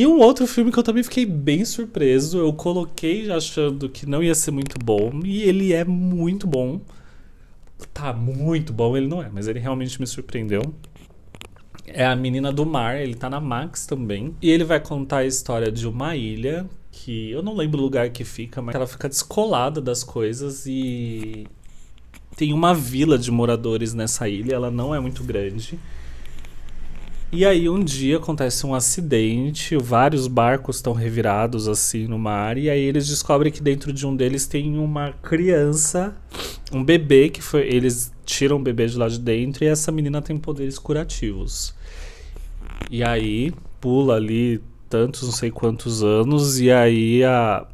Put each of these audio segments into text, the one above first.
E um outro filme que eu também fiquei bem surpreso, eu coloquei achando que não ia ser muito bom, e ele é muito bom. Tá, muito bom ele não é, mas ele realmente me surpreendeu. É a Menina do Mar, ele tá na Max também. E ele vai contar a história de uma ilha que eu não lembro o lugar que fica, mas ela fica descolada das coisas e tem uma vila de moradores nessa ilha, ela não é muito grande. E aí um dia acontece um acidente, vários barcos estão revirados assim no mar e aí eles descobrem que dentro de um deles tem uma criança, um bebê que foi, eles tiram o bebê de lá de dentro e essa menina tem poderes curativos. E aí pula ali tantos, não sei quantos anos e aí a,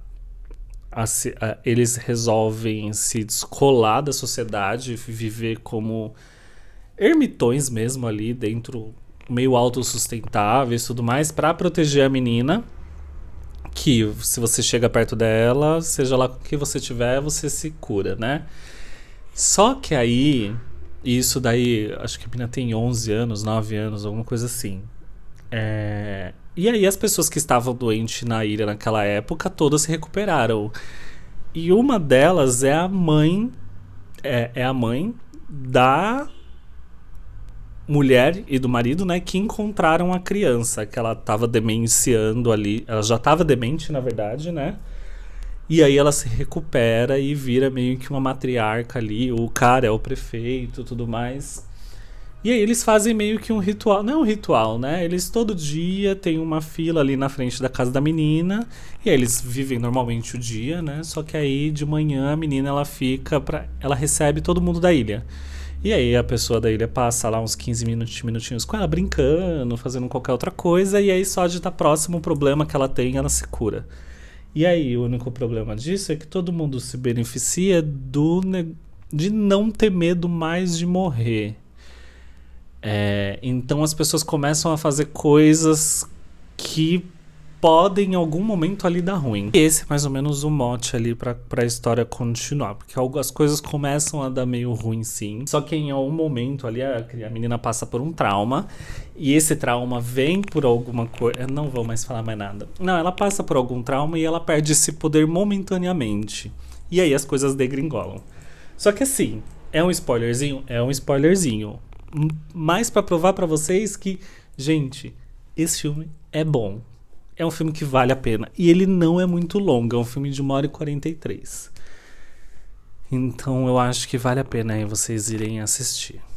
a, a eles resolvem se descolar da sociedade, viver como ermitões mesmo ali dentro meio autossustentáveis e tudo mais, para proteger a menina. Que se você chega perto dela, seja lá com que você tiver, você se cura, né? Só que aí, isso daí, acho que a menina tem 11 anos, 9 anos, alguma coisa assim. É... E aí as pessoas que estavam doentes na ilha naquela época, todas se recuperaram. E uma delas é a mãe, é, é a mãe da mulher e do marido, né, que encontraram a criança, que ela estava demenciando ali, ela já estava demente, na verdade, né? E aí ela se recupera e vira meio que uma matriarca ali, o cara é o prefeito, tudo mais. E aí eles fazem meio que um ritual, não é um ritual, né? Eles todo dia tem uma fila ali na frente da casa da menina, e aí eles vivem normalmente o dia, né? Só que aí de manhã a menina ela fica para ela recebe todo mundo da ilha. E aí a pessoa da ilha passa lá uns 15 minutos, minutinhos com ela brincando, fazendo qualquer outra coisa, e aí só de estar tá próximo o problema que ela tem, ela se cura. E aí o único problema disso é que todo mundo se beneficia do de não ter medo mais de morrer. É, então as pessoas começam a fazer coisas que pode em algum momento ali dar ruim. E esse é mais ou menos o mote ali pra, pra história continuar, porque as coisas começam a dar meio ruim sim, só que em algum momento ali a, a menina passa por um trauma e esse trauma vem por alguma coisa. Eu não vou mais falar mais nada. Não, ela passa por algum trauma e ela perde esse poder momentaneamente. E aí as coisas degringolam. Só que assim, é um spoilerzinho? É um spoilerzinho. Mais para provar para vocês que, gente, esse filme é bom. É um filme que vale a pena. E ele não é muito longo, é um filme de 1 hora e 43. Então eu acho que vale a pena aí vocês irem assistir.